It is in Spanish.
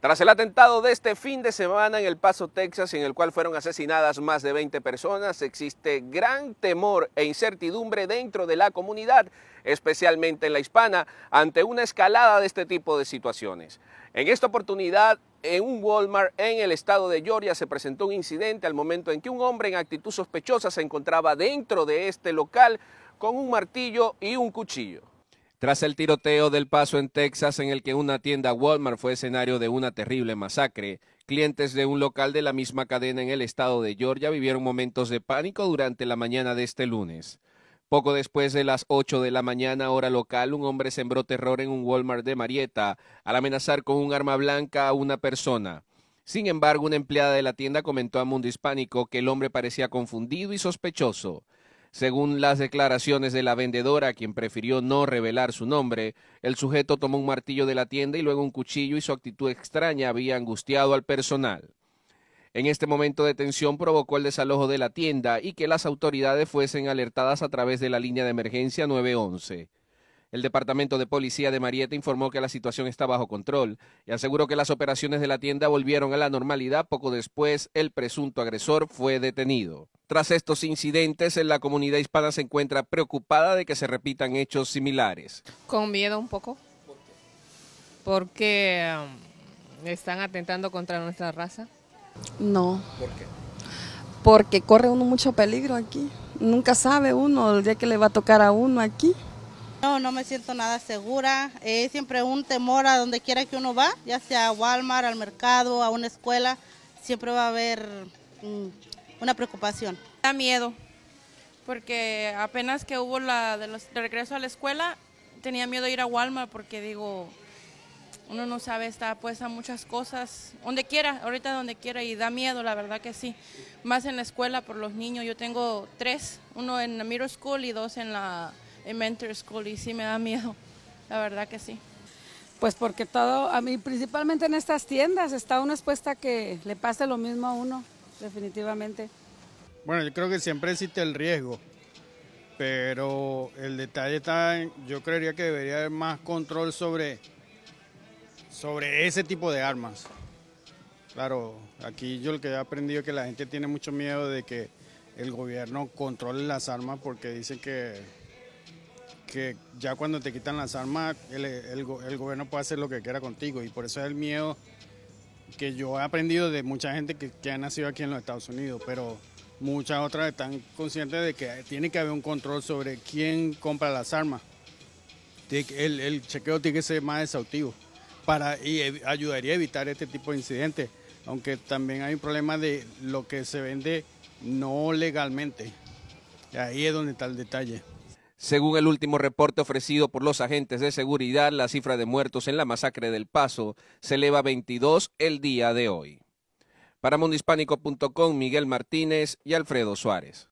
Tras el atentado de este fin de semana en El Paso, Texas, en el cual fueron asesinadas más de 20 personas, existe gran temor e incertidumbre dentro de la comunidad, especialmente en la hispana, ante una escalada de este tipo de situaciones. En esta oportunidad, en un Walmart en el estado de Georgia se presentó un incidente al momento en que un hombre en actitud sospechosa se encontraba dentro de este local con un martillo y un cuchillo tras el tiroteo del paso en Texas en el que una tienda Walmart fue escenario de una terrible masacre. Clientes de un local de la misma cadena en el estado de Georgia vivieron momentos de pánico durante la mañana de este lunes. Poco después de las 8 de la mañana hora local, un hombre sembró terror en un Walmart de Marietta al amenazar con un arma blanca a una persona. Sin embargo, una empleada de la tienda comentó a Mundo Hispánico que el hombre parecía confundido y sospechoso. Según las declaraciones de la vendedora, quien prefirió no revelar su nombre, el sujeto tomó un martillo de la tienda y luego un cuchillo y su actitud extraña había angustiado al personal. En este momento de tensión provocó el desalojo de la tienda y que las autoridades fuesen alertadas a través de la línea de emergencia 911. El Departamento de Policía de Marieta informó que la situación está bajo control y aseguró que las operaciones de la tienda volvieron a la normalidad. Poco después, el presunto agresor fue detenido. Tras estos incidentes, la comunidad hispana se encuentra preocupada de que se repitan hechos similares. Con miedo un poco, ¿Por porque mm, están atentando contra nuestra raza. No. ¿Por qué? Porque corre uno mucho peligro aquí. Nunca sabe uno el día que le va a tocar a uno aquí. No, no me siento nada segura. Eh, siempre un temor a donde quiera que uno va, ya sea a Walmart, al mercado, a una escuela. Siempre va a haber mm, una preocupación. Da miedo, porque apenas que hubo la de, los, regreso a la escuela, tenía miedo de ir a Walmart porque digo, uno no sabe, está puesta muchas cosas, donde quiera, ahorita donde quiera, y da miedo, la verdad que sí. Más en la escuela por los niños, yo tengo tres, uno en la middle school y dos en la Mentor School y sí me da miedo, la verdad que sí. Pues porque todo, a mí principalmente en estas tiendas está una expuesta que le pase lo mismo a uno, definitivamente. Bueno, yo creo que siempre existe el riesgo, pero el detalle está en, yo creería que debería haber más control sobre, sobre ese tipo de armas. Claro, aquí yo lo que he aprendido es que la gente tiene mucho miedo de que el gobierno controle las armas porque dicen que que ya cuando te quitan las armas, el, gobierno puede hacer lo que quiera contigo. Y por eso es el miedo que yo he aprendido de mucha gente que, ha nacido aquí en los Estados Unidos, pero muchas otras están conscientes de que tiene que haber un control sobre quién compra las armas. El, el chequeo tiene que ser más exhaustivo para, y ayudaría a evitar este tipo de incidentes, aunque también hay un problema de lo que se vende no legalmente. Ahí es donde está el detalle. Según el último reporte ofrecido por los agentes de seguridad, la cifra de muertos en la masacre del Paso se eleva a 22 el día de hoy. Para Miguel Martínez y Alfredo Suárez.